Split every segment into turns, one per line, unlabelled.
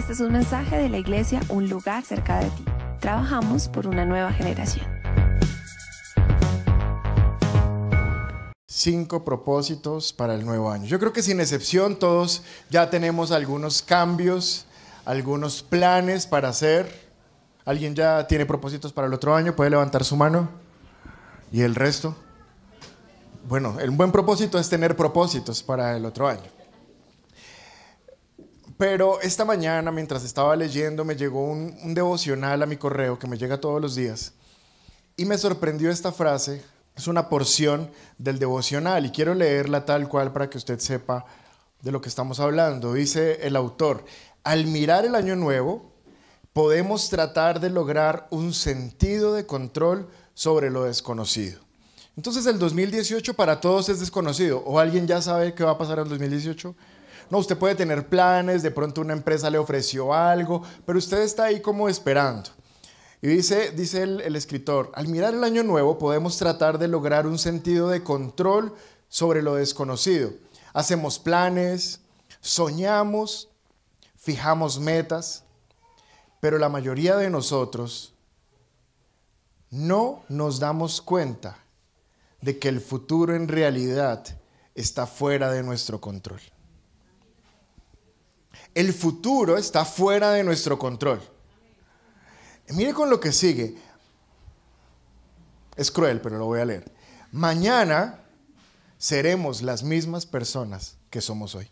Este es un mensaje de la Iglesia Un lugar cerca de ti. Trabajamos por una nueva generación. Cinco propósitos para el nuevo año. Yo creo que sin excepción todos ya tenemos algunos cambios, algunos planes para hacer. ¿Alguien ya tiene propósitos para el otro año? ¿Puede levantar su mano? ¿Y el resto? Bueno, el buen propósito es tener propósitos para el otro año. Pero esta mañana, mientras estaba leyendo, me llegó un, devocional a mi correo que me llega todos los días. Y me sorprendió esta frase. Es una porción del devocional y quiero leerla tal cual para que usted sepa de lo que estamos hablando. Dice el autor, al mirar el año nuevo, podemos tratar de lograr un sentido de control sobre lo desconocido. Entonces el 2018 para todos es desconocido. ¿O alguien ya sabe qué va a pasar en el 2018? No, usted puede tener planes, de pronto una empresa le ofreció algo, pero usted está ahí como esperando. Y dice, dice el, el escritor, al mirar el año nuevo podemos tratar de lograr un sentido de control sobre lo desconocido. Hacemos planes, soñamos, fijamos metas, pero la mayoría de nosotros no nos damos cuenta de que el futuro en realidad está fuera de nuestro control el futuro está fuera de nuestro control. mire con lo que sigue. Es cruel, pero lo voy a leer. Mañana seremos las mismas personas que somos hoy.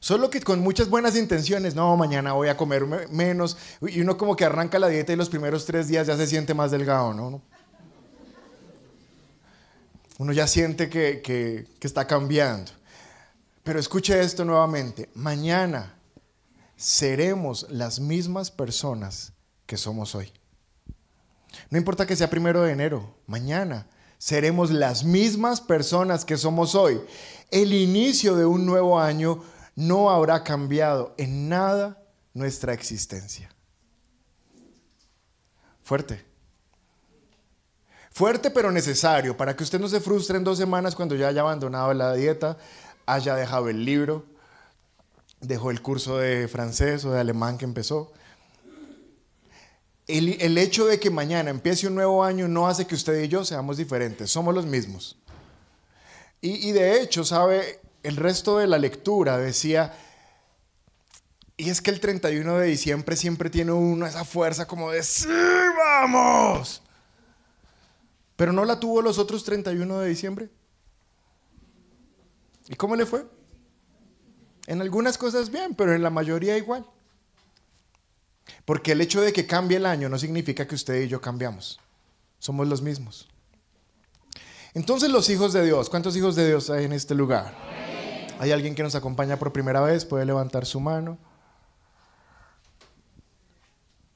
Solo que con muchas buenas intenciones, no, mañana voy a comer menos. Y uno como que arranca la dieta y los primeros tres días ya se siente más delgado, ¿no? Uno ya siente que está cambiando. Pero escuche esto nuevamente. Mañana seremos las mismas personas que somos hoy. No importa que sea primero de enero, mañana seremos las mismas personas que somos hoy. El inicio de un nuevo año no habrá cambiado en nada nuestra existencia. Fuerte. Fuerte pero necesario para que usted no se frustre en dos semanas cuando ya haya abandonado la dieta, haya dejado el libro, dejó el curso de francés o de alemán que empezó. El, hecho de que mañana empiece un nuevo año no hace que usted y yo seamos diferentes, somos los mismos. Y, y de hecho, ¿sabe? El resto de la lectura decía, y es que el 31 de diciembre siempre tiene uno esa fuerza como de, sí, vamos. Pero no la tuvo los otros 31 de diciembre. ¿Y cómo le fue? En algunas cosas bien, pero en la mayoría igual. Porque el hecho de que cambie el año no significa que usted y yo cambiamos. Somos los mismos. Entonces los hijos de Dios, ¿cuántos hijos de Dios hay en este lugar? ¿Hay alguien que nos acompaña por primera vez? Puede levantar su mano.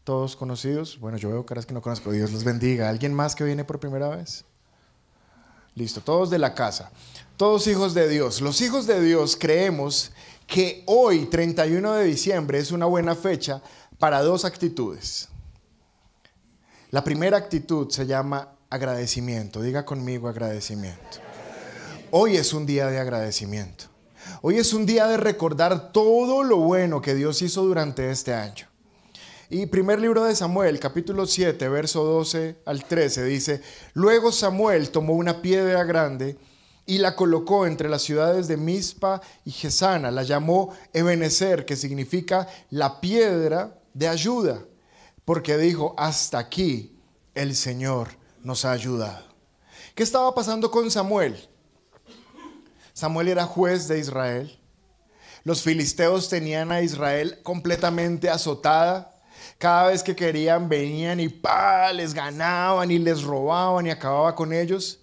Todos conocidos. Bueno, yo veo caras que no conozco. Dios los bendiga. ¿Alguien más que viene por primera vez? Listo, todos de la casa. Todos hijos de Dios. Los hijos de Dios creemos que hoy, 31 de diciembre, es una buena fecha para dos actitudes. La primera actitud se llama agradecimiento. Diga conmigo agradecimiento. Hoy es un día de agradecimiento. Hoy es un día de recordar todo lo bueno que Dios hizo durante este año. Y primer libro de Samuel, capítulo 7, verso 12 al 13, dice, Luego Samuel tomó una piedra grande y la colocó entre las ciudades de Mizpa y Gesana, la llamó Ebenezer, que significa la piedra de ayuda, porque dijo, hasta aquí el Señor nos ha ayudado. ¿Qué estaba pasando con Samuel? Samuel era juez de Israel. Los filisteos tenían a Israel completamente azotada. Cada vez que querían venían y pa, les ganaban y les robaban y acababa con ellos.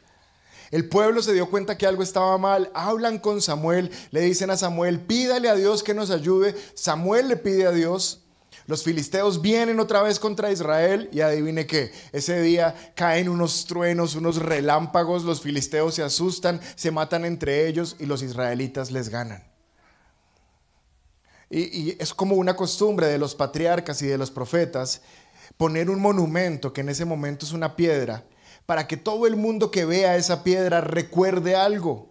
El pueblo se dio cuenta que algo estaba mal, hablan con Samuel, le dicen a Samuel, pídale a Dios que nos ayude. Samuel le pide a Dios. Los filisteos vienen otra vez contra Israel y adivine qué, ese día caen unos truenos, unos relámpagos, los filisteos se asustan, se matan entre ellos y los israelitas les ganan y, es como una costumbre de los patriarcas y de los profetas poner un monumento que en ese momento es una piedra para que todo el mundo que vea esa piedra recuerde algo.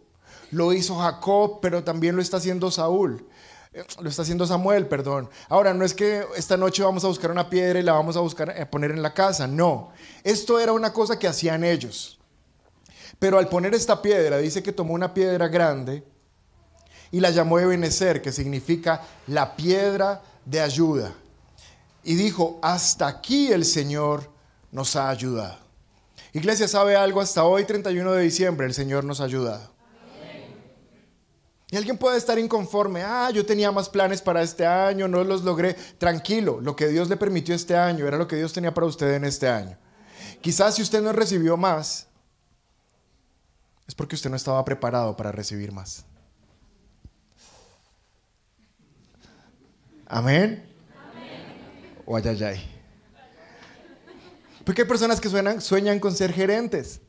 Lo hizo Jacob, pero también lo está haciendo Saúl. Eh, lo está haciendo Samuel, perdón. Ahora, no es que esta noche vamos a buscar una piedra y la vamos a buscar a eh, poner en la casa, no. Esto era una cosa que hacían ellos. Pero al poner esta piedra, dice que tomó una piedra grande y la llamó Ebenezer, que significa la piedra de ayuda. Y dijo, hasta aquí el Señor nos ha ayudado. Iglesia, ¿sabe algo? Hasta hoy, 31 de diciembre, el Señor nos ha ayudado. Y alguien puede estar inconforme, ah, yo tenía más planes para este año, no los logré. Tranquilo, lo que Dios le permitió este año era lo que Dios tenía para usted en este año. Quizás si usted no recibió más, es porque usted no estaba preparado para recibir más. Amén. O ayayay. Porque hay personas que sueñan con ser gerentes,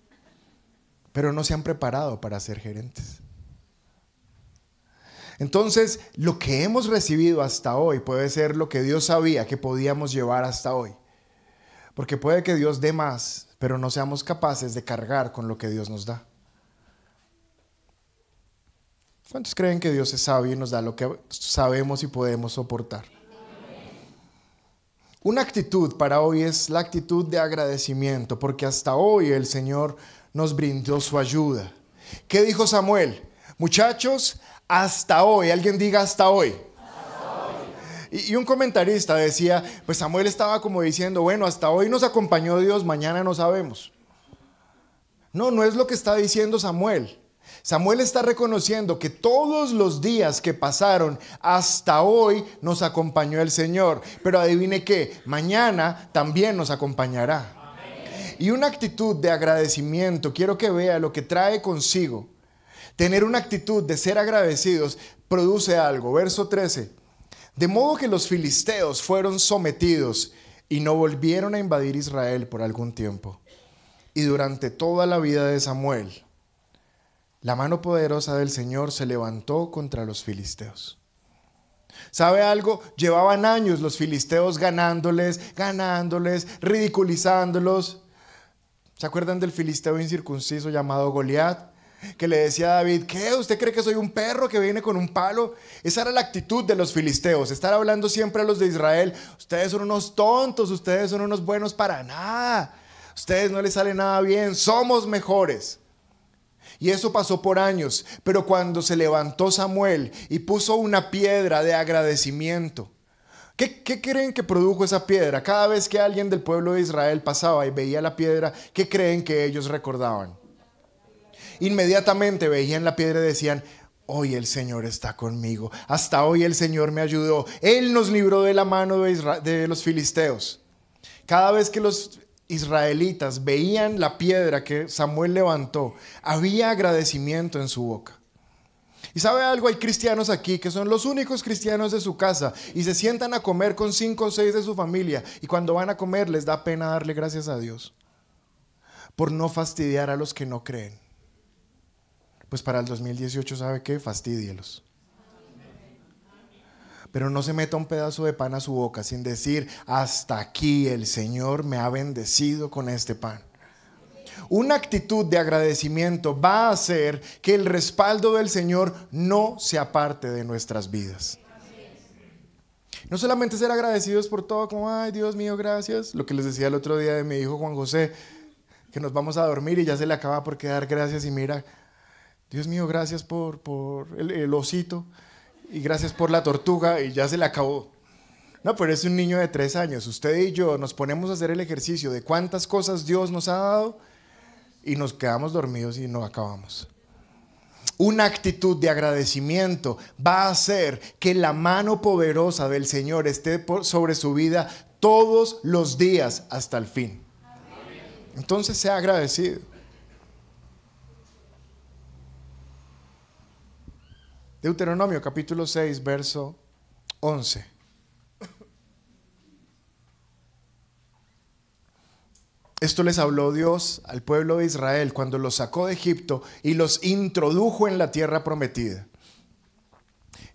pero no se han preparado para ser gerentes. Entonces, lo que hemos recibido hasta hoy puede ser lo que Dios sabía que podíamos llevar hasta hoy. Porque puede que Dios dé más, pero no seamos capaces de cargar con lo que Dios nos da. ¿Cuántos creen que Dios es sabio y nos da lo que sabemos y podemos soportar? Una actitud para hoy es la actitud de agradecimiento, porque hasta hoy el Señor nos brindó su ayuda. ¿Qué dijo Samuel? Muchachos, hasta hoy, alguien diga hasta hoy. y un comentarista decía, pues Samuel estaba como diciendo, bueno, hasta hoy nos acompañó Dios, mañana no sabemos. No, no es lo que está diciendo Samuel. Samuel está reconociendo que todos los días que pasaron hasta hoy nos acompañó el Señor, pero adivine que mañana también nos acompañará. Y una actitud de agradecimiento, quiero que vea lo que trae consigo. Tener una actitud de ser agradecidos produce algo. Verso 13. De modo que los filisteos fueron sometidos y no volvieron a invadir Israel por algún tiempo. Y durante toda la vida de Samuel, la mano poderosa del Señor se levantó contra los filisteos. ¿Sabe algo? Llevaban años los filisteos ganándoles, ganándoles, ridiculizándolos. ¿Se acuerdan del filisteo incircunciso llamado Goliat? Que le decía a David, ¿qué? ¿Usted cree que soy un perro que viene con un palo? Esa era la actitud de los filisteos, estar hablando siempre a los de Israel, ustedes son unos tontos, ustedes son unos buenos para nada, ustedes no les sale nada bien, somos mejores. Y eso pasó por años, pero cuando se levantó Samuel y puso una piedra de agradecimiento, ¿Qué, creen que produjo esa piedra? Cada vez que alguien del pueblo de Israel pasaba y veía la piedra, ¿qué creen que ellos recordaban? Inmediatamente veían la piedra y decían, hoy el Señor está conmigo, hasta hoy el Señor me ayudó, Él nos libró de la mano de, de los filisteos. Cada vez que los israelitas veían la piedra que Samuel levantó, había agradecimiento en su boca. Y sabe algo, hay cristianos aquí que son los únicos cristianos de su casa y se sientan a comer con cinco o seis de su familia y cuando van a comer les da pena darle gracias a Dios por no fastidiar a los que no creen. Pues para el 2018, ¿sabe qué? Fastidielos pero no se meta un pedazo de pan a su boca sin decir, hasta aquí el Señor me ha bendecido con este pan. Una actitud de agradecimiento va a hacer que el respaldo del Señor no se aparte de nuestras vidas. No solamente ser agradecidos por todo, como, ay Dios mío, gracias, lo que les decía el otro día de mi hijo Juan José, que nos vamos a dormir y ya se le acaba por quedar gracias y mira, Dios mío, gracias por, por el osito, y gracias por la tortuga y ya se le acabó. No, pero es un niño de tres años. Usted y yo nos ponemos a hacer el ejercicio de cuántas cosas Dios nos ha dado y nos quedamos dormidos y no acabamos. Una actitud de agradecimiento va a hacer que la mano poderosa del Señor esté sobre su vida todos los días hasta el fin. Entonces sea agradecido. Deuteronomio capítulo 6, verso 11. Esto les habló Dios al pueblo de Israel cuando los sacó de Egipto y los introdujo en la tierra prometida.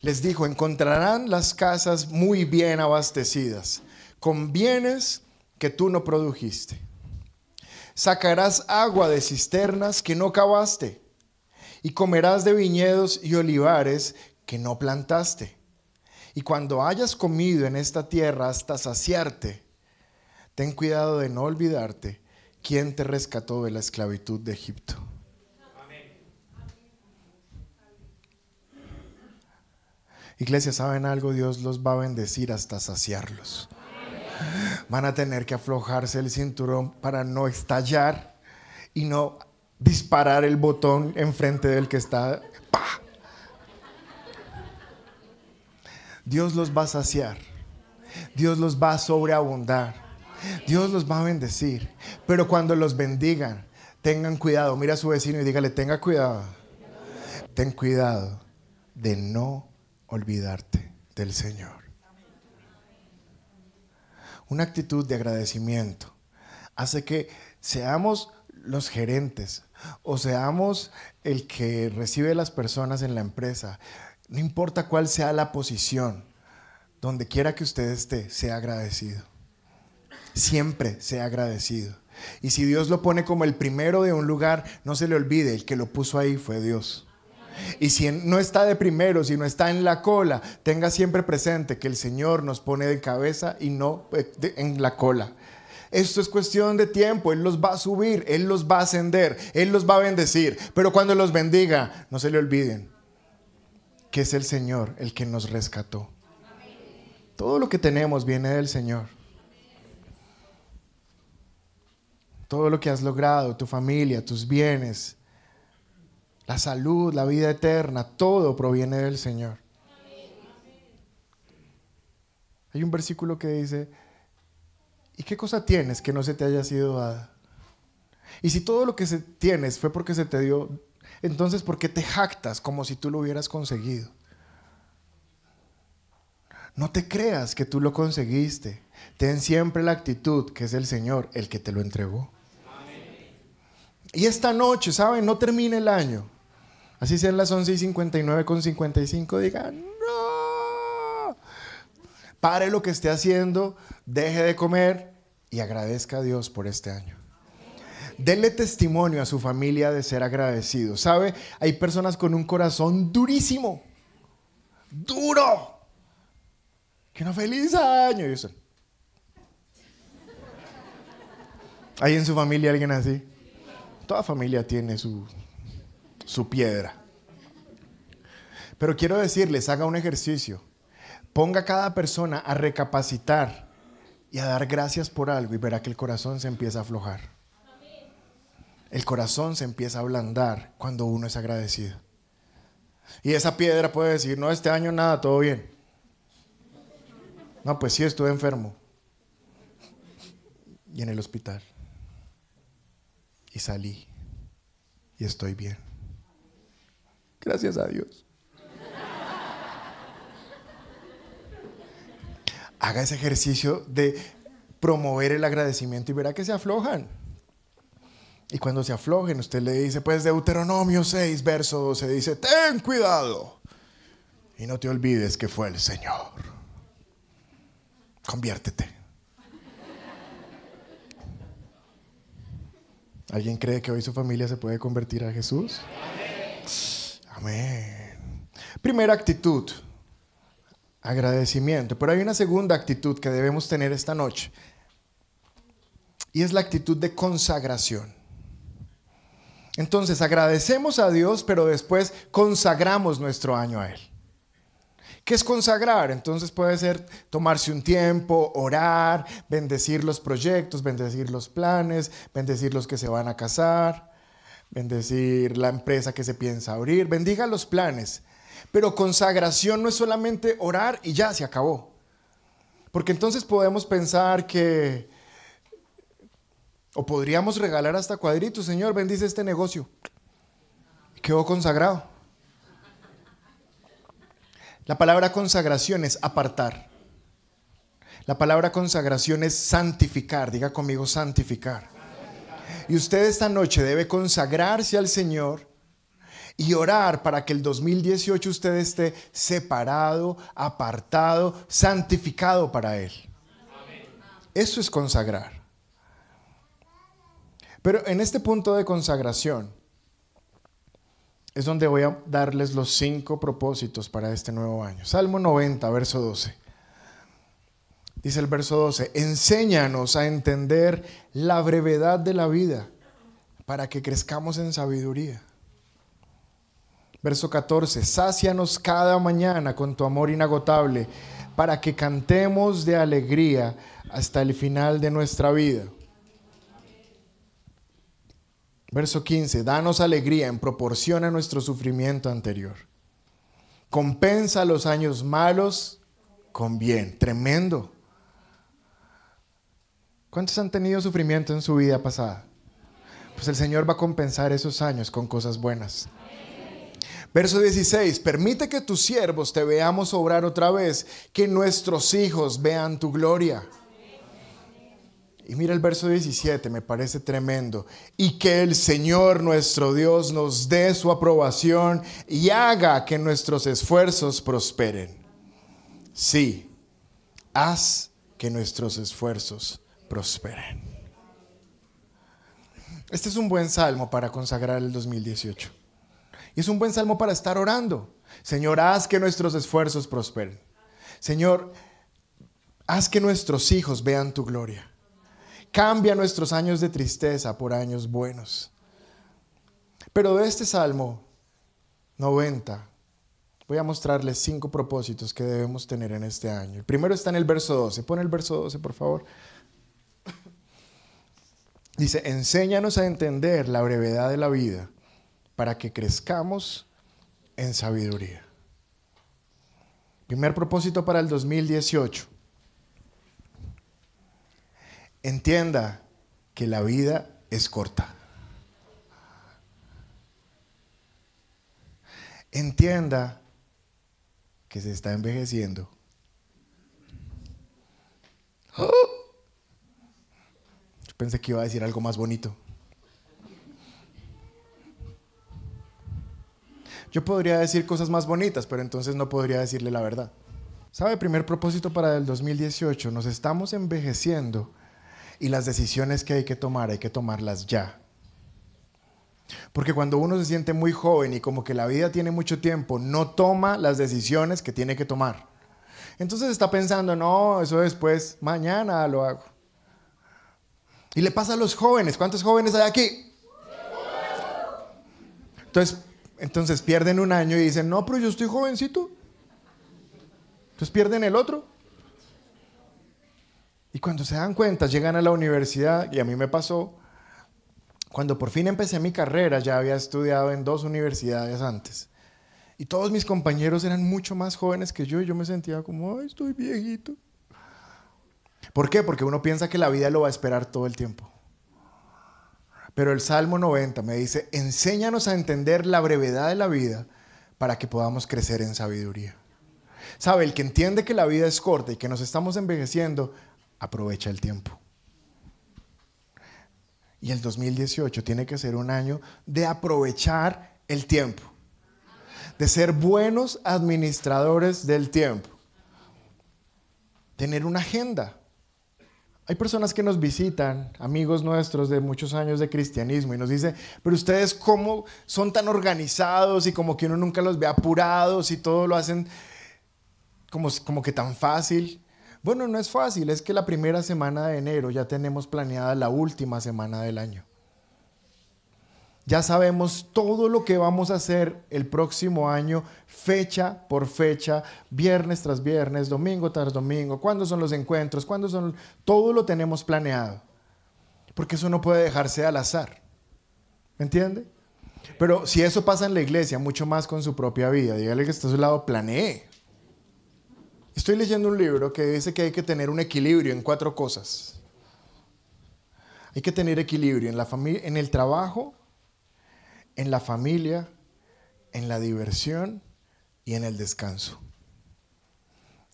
Les dijo, encontrarán las casas muy bien abastecidas, con bienes que tú no produjiste. Sacarás agua de cisternas que no cavaste y comerás de viñedos y olivares que no plantaste. Y cuando hayas comido en esta tierra hasta saciarte, ten cuidado de no olvidarte quién te rescató de la esclavitud de Egipto. Amén. Iglesia, ¿saben algo? Dios los va a bendecir hasta saciarlos. Van a tener que aflojarse el cinturón para no estallar y no disparar el botón enfrente del que está. Dios los va a saciar. Dios los va a sobreabundar. Dios los va a bendecir. Pero cuando los bendigan, tengan cuidado. Mira a su vecino y dígale, tenga cuidado. Ten cuidado de no olvidarte del Señor. Una actitud de agradecimiento hace que seamos los gerentes, o seamos el que recibe las personas en la empresa, no importa cuál sea la posición, donde quiera que usted esté, sea agradecido. Siempre sea agradecido. Y si Dios lo pone como el primero de un lugar, no se le olvide, el que lo puso ahí fue Dios. Y si no está de primero, si no está en la cola, tenga siempre presente que el Señor nos pone de cabeza y no eh, en la cola. Esto es cuestión de tiempo. Él los va a subir, Él los va a ascender, Él los va a bendecir. Pero cuando los bendiga, no se le olviden que es el Señor el que nos rescató. Todo lo que tenemos viene del Señor. Todo lo que has logrado, tu familia, tus bienes, la salud, la vida eterna, todo proviene del Señor. Hay un versículo que dice, qué cosa tienes que no se te haya sido dada? Y si todo lo que se tienes fue porque se te dio, entonces ¿por qué te jactas como si tú lo hubieras conseguido? No te creas que tú lo conseguiste. Ten siempre la actitud que es el Señor el que te lo entregó. Y esta noche, ¿saben? No termine el año. Así sean las 11 y 59 con 55, digan, no. Pare lo que esté haciendo, deje de comer, y agradezca a Dios por este año. Denle testimonio a su familia de ser agradecido. ¿Sabe? Hay personas con un corazón durísimo, duro. Que no feliz año. Y ¿Hay en su familia alguien así? Toda familia tiene su, su piedra. Pero quiero decirles, haga un ejercicio. Ponga a cada persona a recapacitar y a dar gracias por algo y verá que el corazón se empieza a aflojar. El corazón se empieza a ablandar cuando uno es agradecido. Y esa piedra puede decir, no, este año nada, todo bien. No, pues sí, estuve enfermo. Y en el hospital. Y salí. Y estoy bien. Gracias a Dios. haga ese ejercicio de promover el agradecimiento y verá que se aflojan. Y cuando se aflojen, usted le dice, pues Deuteronomio 6, verso 12, dice, ten cuidado y no te olvides que fue el Señor. Conviértete. ¿Alguien cree que hoy su familia se puede convertir a Jesús? Amén. Amén. Primera actitud, Agradecimiento. Pero hay una segunda actitud que debemos tener esta noche. Y es la actitud de consagración. Entonces agradecemos a Dios, pero después consagramos nuestro año a Él. ¿Qué es consagrar? Entonces puede ser tomarse un tiempo, orar, bendecir los proyectos, bendecir los planes, bendecir los que se van a casar, bendecir la empresa que se piensa abrir, bendiga los planes, pero consagración no es solamente orar y ya se acabó. Porque entonces podemos pensar que, o podríamos regalar hasta cuadritos, Señor, bendice este negocio. Quedó consagrado. La palabra consagración es apartar. La palabra consagración es santificar. Diga conmigo santificar. Y usted esta noche debe consagrarse al Señor y orar para que el 2018 usted esté separado, apartado, santificado para Él. Eso es consagrar. Pero en este punto de consagración es donde voy a darles los cinco propósitos para este nuevo año. Salmo 90, verso 12. Dice el verso 12, enséñanos a entender la brevedad de la vida para que crezcamos en sabiduría. Verso 14, sácianos cada mañana con tu amor inagotable, para que cantemos de alegría hasta el final de nuestra vida. Verso 15, danos alegría en proporción a nuestro sufrimiento anterior. Compensa los años malos con bien. Tremendo. ¿Cuántos han tenido sufrimiento en su vida pasada? Pues el Señor va a compensar esos años con cosas buenas. Verso 16, permite que tus siervos te veamos obrar otra vez, que nuestros hijos vean tu gloria. Y mira el verso 17, me parece tremendo. Y que el Señor nuestro Dios nos dé su aprobación y haga que nuestros esfuerzos prosperen. Sí, haz que nuestros esfuerzos prosperen. Este es un buen salmo para consagrar el 2018. Y es un buen salmo para estar orando. Señor, haz que nuestros esfuerzos prosperen. Señor, haz que nuestros hijos vean tu gloria. Cambia nuestros años de tristeza por años buenos. Pero de este Salmo 90, voy a mostrarles cinco propósitos que debemos tener en este año. El primero está en el verso 12. Pone el verso 12, por favor. Dice, enséñanos a entender la brevedad de la vida para que crezcamos en sabiduría. Primer propósito para el 2018. Entienda que la vida es corta. Entienda que se está envejeciendo. Yo pensé que iba a decir algo más bonito. Yo podría decir cosas más bonitas, pero entonces no podría decirle la verdad. ¿Sabe? Primer propósito para el 2018. Nos estamos envejeciendo y las decisiones que hay que tomar hay que tomarlas ya. Porque cuando uno se siente muy joven y como que la vida tiene mucho tiempo, no toma las decisiones que tiene que tomar. Entonces está pensando, no, eso después, mañana lo hago. Y le pasa a los jóvenes. ¿Cuántos jóvenes hay aquí? Entonces entonces pierden un año y dicen, no, pero yo estoy jovencito. Entonces pierden el otro. Y cuando se dan cuenta, llegan a la universidad, y a mí me pasó, cuando por fin empecé mi carrera, ya había estudiado en dos universidades antes. Y todos mis compañeros eran mucho más jóvenes que yo y yo me sentía como, ay, estoy viejito. ¿Por qué? Porque uno piensa que la vida lo va a esperar todo el tiempo. Pero el Salmo 90 me dice, enséñanos a entender la brevedad de la vida para que podamos crecer en sabiduría. Sabe, el que entiende que la vida es corta y que nos estamos envejeciendo, aprovecha el tiempo. Y el 2018 tiene que ser un año de aprovechar el tiempo, de ser buenos administradores del tiempo, tener una agenda hay personas que nos visitan, amigos nuestros de muchos años de cristianismo, y nos dicen, pero ustedes cómo son tan organizados y como que uno nunca los ve apurados y todo lo hacen como, como que tan fácil. Bueno, no es fácil, es que la primera semana de enero ya tenemos planeada la última semana del año. Ya sabemos todo lo que vamos a hacer el próximo año, fecha por fecha, viernes tras viernes, domingo tras domingo, cuándo son los encuentros, cuándo son... Todo lo tenemos planeado, porque eso no puede dejarse al azar. ¿Me entiende? Pero si eso pasa en la iglesia, mucho más con su propia vida. Dígale que está a su lado, planee. Estoy leyendo un libro que dice que hay que tener un equilibrio en cuatro cosas. Hay que tener equilibrio en la familia, en el trabajo, en la familia, en la diversión y en el descanso.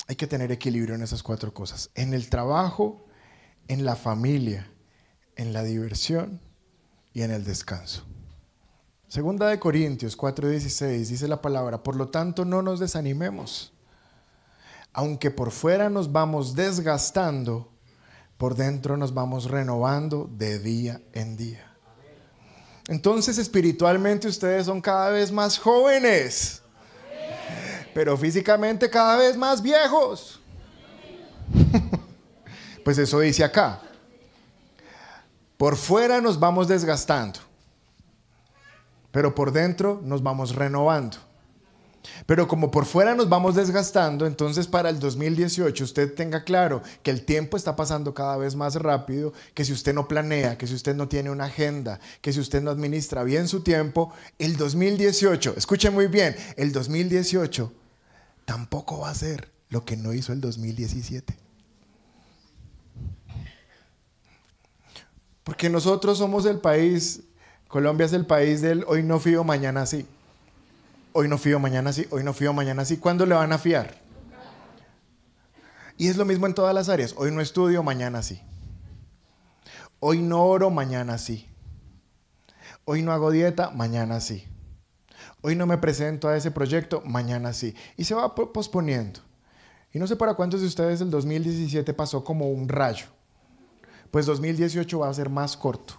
Hay que tener equilibrio en esas cuatro cosas. En el trabajo, en la familia, en la diversión y en el descanso. Segunda de Corintios 4:16 dice la palabra, por lo tanto no nos desanimemos. Aunque por fuera nos vamos desgastando, por dentro nos vamos renovando de día en día. Entonces espiritualmente ustedes son cada vez más jóvenes, pero físicamente cada vez más viejos. Pues eso dice acá. Por fuera nos vamos desgastando, pero por dentro nos vamos renovando. Pero como por fuera nos vamos desgastando, entonces para el 2018 usted tenga claro que el tiempo está pasando cada vez más rápido, que si usted no planea, que si usted no tiene una agenda, que si usted no administra bien su tiempo, el 2018, escuche muy bien, el 2018 tampoco va a ser lo que no hizo el 2017. Porque nosotros somos el país, Colombia es el país del hoy no fío, mañana sí hoy no fío, mañana sí, hoy no fío, mañana sí. ¿Cuándo le van a fiar? Y es lo mismo en todas las áreas. Hoy no estudio, mañana sí. Hoy no oro, mañana sí. Hoy no hago dieta, mañana sí. Hoy no me presento a ese proyecto, mañana sí. Y se va posponiendo. Y no sé para cuántos de ustedes el 2017 pasó como un rayo. Pues 2018 va a ser más corto,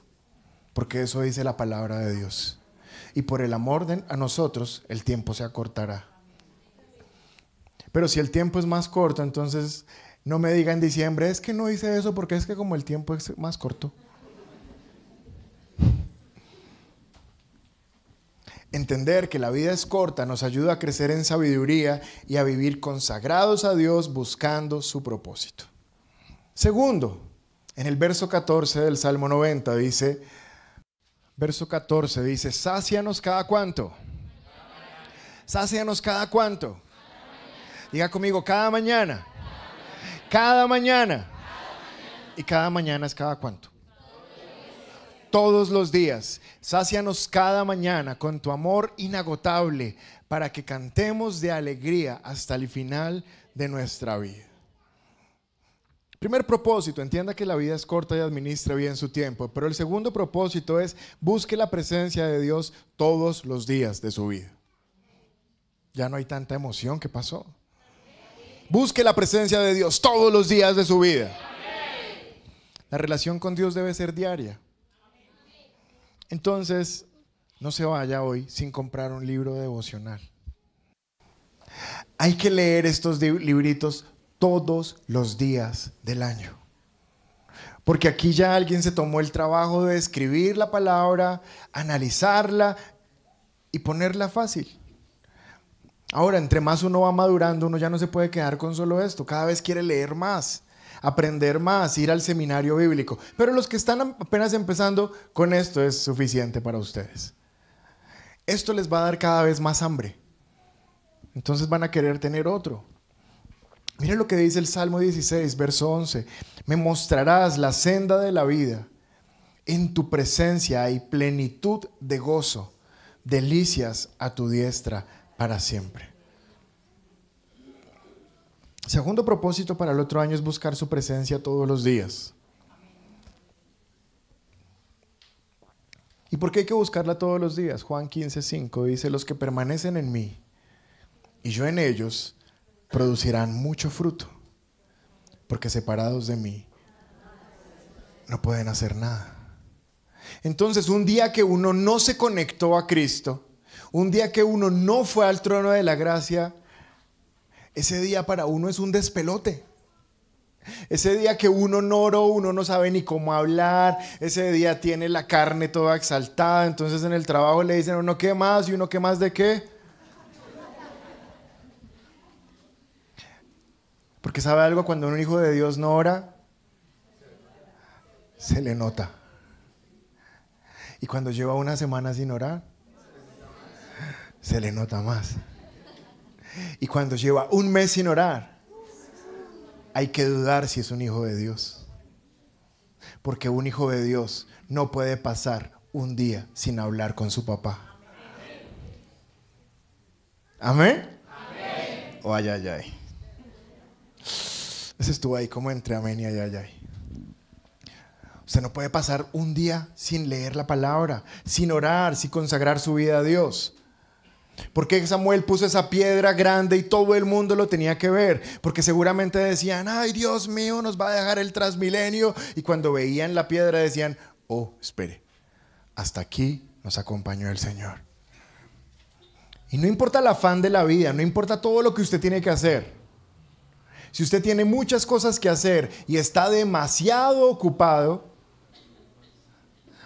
porque eso dice la palabra de Dios y por el amor de a nosotros el tiempo se acortará. Pero si el tiempo es más corto, entonces no me diga en diciembre, es que no hice eso porque es que como el tiempo es más corto. Entender que la vida es corta nos ayuda a crecer en sabiduría y a vivir consagrados a Dios buscando su propósito. Segundo, en el verso 14 del Salmo 90 dice, verso 14 dice, sácianos cada cuánto. Sácianos cada cuánto. Diga conmigo, cada mañana. Cada mañana. Y cada mañana es cada cuánto. Todos los días. Sácianos cada mañana con tu amor inagotable para que cantemos de alegría hasta el final de nuestra vida. Primer propósito, entienda que la vida es corta y administre bien su tiempo. Pero el segundo propósito es busque la presencia de Dios todos los días de su vida. Ya no hay tanta emoción que pasó. Busque la presencia de Dios todos los días de su vida. La relación con Dios debe ser diaria. Entonces, no se vaya hoy sin comprar un libro devocional. Hay que leer estos libritos todos los días del año. Porque aquí ya alguien se tomó el trabajo de escribir la palabra, analizarla y ponerla fácil. Ahora, entre más uno va madurando, uno ya no se puede quedar con solo esto. Cada vez quiere leer más, aprender más, ir al seminario bíblico. Pero los que están apenas empezando, con esto es suficiente para ustedes. Esto les va a dar cada vez más hambre. Entonces van a querer tener otro. Mira lo que dice el Salmo 16, verso 11. Me mostrarás la senda de la vida. En tu presencia hay plenitud de gozo, delicias a tu diestra para siempre. Segundo propósito para el otro año es buscar su presencia todos los días. ¿Y por qué hay que buscarla todos los días? Juan 15, 5 dice, los que permanecen en mí y yo en ellos, producirán mucho fruto, porque separados de mí no pueden hacer nada. Entonces, un día que uno no se conectó a Cristo, un día que uno no fue al trono de la gracia, ese día para uno es un despelote. Ese día que uno no oró, uno no sabe ni cómo hablar, ese día tiene la carne toda exaltada, entonces en el trabajo le dicen, uno qué más y uno qué más de qué. Porque sabe algo, cuando un hijo de Dios no ora, se le nota. Y cuando lleva una semana sin orar, se le nota más. Y cuando lleva un mes sin orar, hay que dudar si es un hijo de Dios. Porque un hijo de Dios no puede pasar un día sin hablar con su papá. Amén. O oh, ay, ay, ay. Ese estuvo ahí como entre amén y ayayay Usted no puede pasar un día sin leer la palabra, sin orar, sin consagrar su vida a Dios. Porque Samuel puso esa piedra grande y todo el mundo lo tenía que ver? Porque seguramente decían, ay Dios mío, nos va a dejar el transmilenio. Y cuando veían la piedra decían, oh, espere, hasta aquí nos acompañó el Señor. Y no importa el afán de la vida, no importa todo lo que usted tiene que hacer. Si usted tiene muchas cosas que hacer y está demasiado ocupado,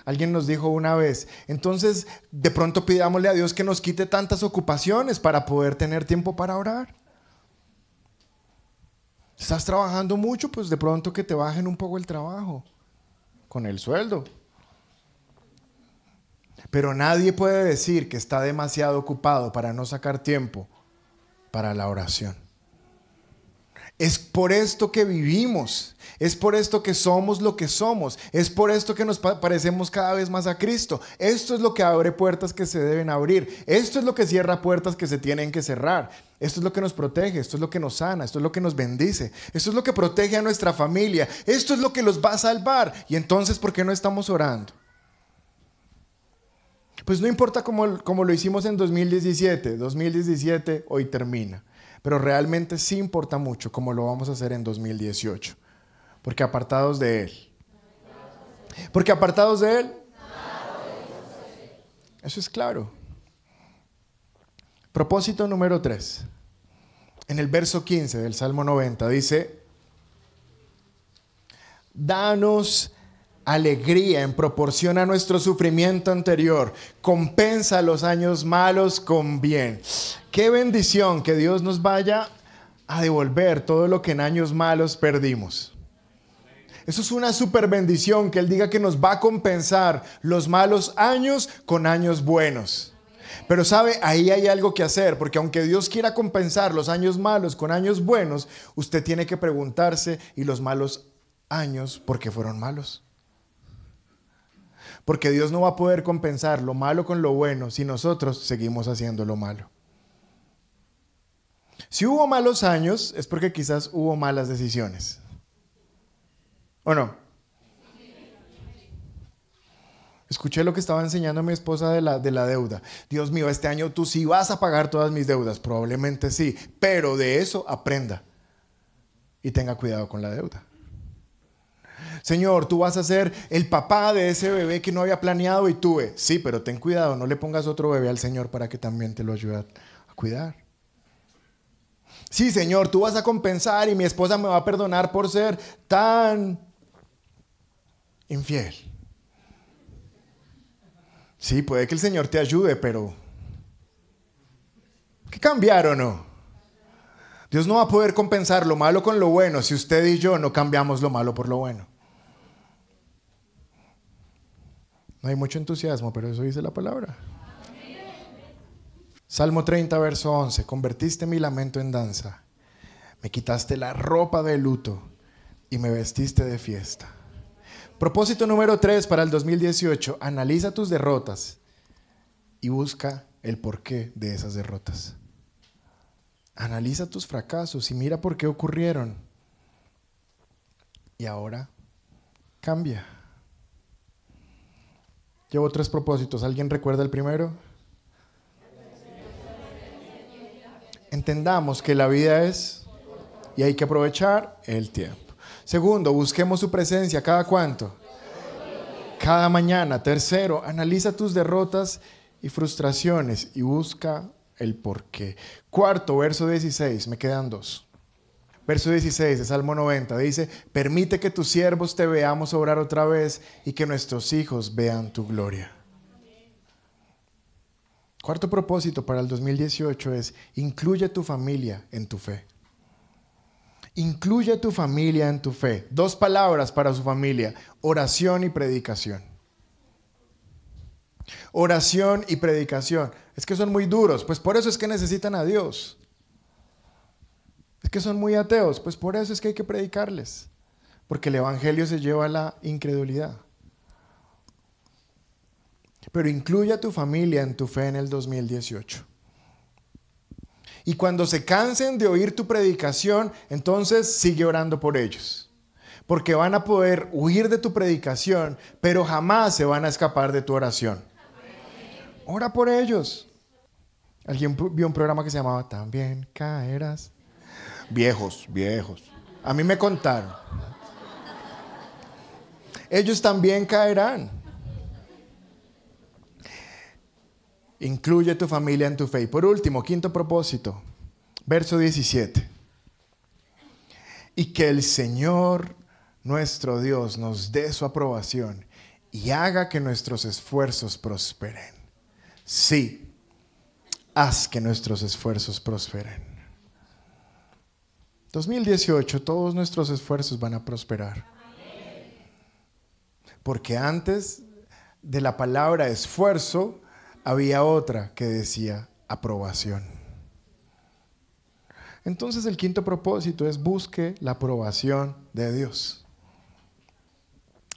alguien nos dijo una vez, entonces de pronto pidámosle a Dios que nos quite tantas ocupaciones para poder tener tiempo para orar. Estás trabajando mucho, pues de pronto que te bajen un poco el trabajo con el sueldo. Pero nadie puede decir que está demasiado ocupado para no sacar tiempo para la oración. Es por esto que vivimos, es por esto que somos lo que somos, es por esto que nos parecemos cada vez más a Cristo. Esto es lo que abre puertas que se deben abrir, esto es lo que cierra puertas que se tienen que cerrar, esto es lo que nos protege, esto es lo que nos sana, esto es lo que nos bendice, esto es lo que protege a nuestra familia, esto es lo que los va a salvar. Y entonces, ¿por qué no estamos orando? Pues no importa cómo, lo hicimos en 2017, 2017 hoy termina. Pero realmente sí importa mucho como lo vamos a hacer en 2018. Porque apartados de Él. Porque apartados de Él. Eso es claro. Propósito número 3. En el verso 15 del Salmo 90 dice, danos alegría en proporción a nuestro sufrimiento anterior. Compensa los años malos con bien. Qué bendición que Dios nos vaya a devolver todo lo que en años malos perdimos. Eso es una super bendición que Él diga que nos va a compensar los malos años con años buenos. Pero sabe, ahí hay algo que hacer, porque aunque Dios quiera compensar los años malos con años buenos, usted tiene que preguntarse, ¿y los malos años por qué fueron malos? Porque Dios no va a poder compensar lo malo con lo bueno si nosotros seguimos haciendo lo malo. Si hubo malos años, es porque quizás hubo malas decisiones. ¿O no? Escuché lo que estaba enseñando mi esposa de la, deuda. Dios mío, este año tú sí vas a pagar todas mis deudas. Probablemente sí, pero de eso aprenda y tenga cuidado con la deuda. Señor, tú vas a ser el papá de ese bebé que no había planeado y tuve. Sí, pero ten cuidado, no le pongas otro bebé al Señor para que también te lo ayude a cuidar sí Señor, tú vas a compensar y mi esposa me va a perdonar por ser tan infiel. Sí, puede que el Señor te ayude, pero ¿qué cambiar o no? Dios no va a poder compensar lo malo con lo bueno si usted y yo no cambiamos lo malo por lo bueno. No hay mucho entusiasmo, pero eso dice la palabra. Salmo 30, verso 11. Convertiste mi lamento en danza. Me quitaste la ropa de luto y me vestiste de fiesta. Propósito número 3 para el 2018. Analiza tus derrotas y busca el porqué de esas derrotas. Analiza tus fracasos y mira por qué ocurrieron. Y ahora cambia. Llevo tres propósitos. ¿Alguien recuerda el primero? entendamos que la vida es y hay que aprovechar el tiempo. Segundo, busquemos su presencia cada cuánto. Cada mañana. Tercero, analiza tus derrotas y frustraciones y busca el porqué. Cuarto, verso 16, me quedan dos. Verso 16 de Salmo 90 dice, permite que tus siervos te veamos obrar otra vez y que nuestros hijos vean tu gloria. Cuarto propósito para el 2018 es incluye tu familia en tu fe. Incluye tu familia en tu fe. Dos palabras para su familia, oración y predicación. Oración y predicación. Es que son muy duros, pues por eso es que necesitan a Dios. Es que son muy ateos, pues por eso es que hay que predicarles. Porque el Evangelio se lleva a la incredulidad pero incluye a tu familia en tu fe en el 2018. Y cuando se cansen de oír tu predicación, entonces sigue orando por ellos. Porque van a poder huir de tu predicación, pero jamás se van a escapar de tu oración. Ora por ellos. Alguien vio un programa que se llamaba También caerás. Viejos, viejos. A mí me contaron. Ellos también caerán. Incluye tu familia en tu fe. Y por último, quinto propósito, verso 17. Y que el Señor nuestro Dios nos dé su aprobación y haga que nuestros esfuerzos prosperen. Sí, haz que nuestros esfuerzos prosperen. 2018, todos nuestros esfuerzos van a prosperar. Porque antes de la palabra esfuerzo había otra que decía aprobación. Entonces el quinto propósito es busque la aprobación de Dios.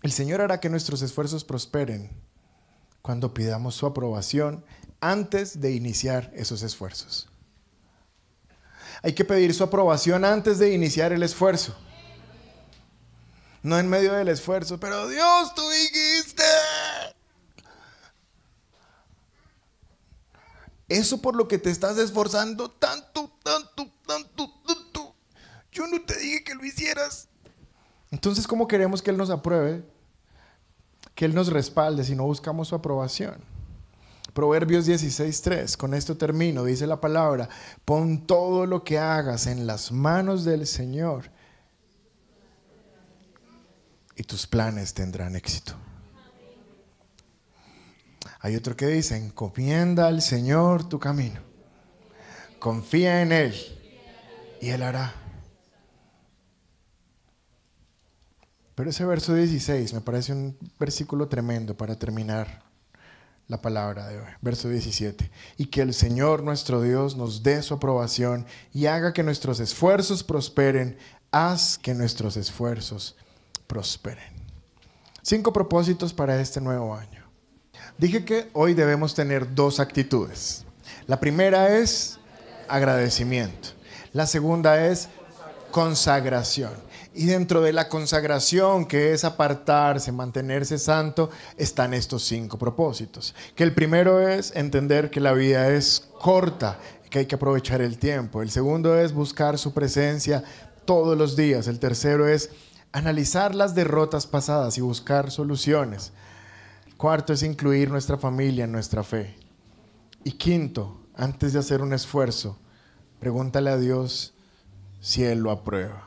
El Señor hará que nuestros esfuerzos prosperen cuando pidamos su aprobación antes de iniciar esos esfuerzos. Hay que pedir su aprobación antes de iniciar el esfuerzo. No en medio del esfuerzo, pero Dios, tú dijiste Eso por lo que te estás esforzando tanto, tanto, tanto, tanto. Yo no te dije que lo hicieras. Entonces, ¿cómo queremos que Él nos apruebe? Que Él nos respalde si no buscamos su aprobación. Proverbios 16.3, con esto termino, dice la palabra, pon todo lo que hagas en las manos del Señor y tus planes tendrán éxito. Hay otro que dice, encomienda al Señor tu camino. Confía en Él y Él hará. Pero ese verso 16 me parece un versículo tremendo para terminar la palabra de hoy. Verso 17. Y que el Señor nuestro Dios nos dé su aprobación y haga que nuestros esfuerzos prosperen. Haz que nuestros esfuerzos prosperen. Cinco propósitos para este nuevo año. Dije que hoy debemos tener dos actitudes. La primera es agradecimiento. La segunda es consagración. Y dentro de la consagración, que es apartarse, mantenerse santo, están estos cinco propósitos. Que el primero es entender que la vida es corta, que hay que aprovechar el tiempo. El segundo es buscar su presencia todos los días. El tercero es analizar las derrotas pasadas y buscar soluciones. Cuarto es incluir nuestra familia en nuestra fe. Y quinto, antes de hacer un esfuerzo, pregúntale a Dios si Él lo aprueba.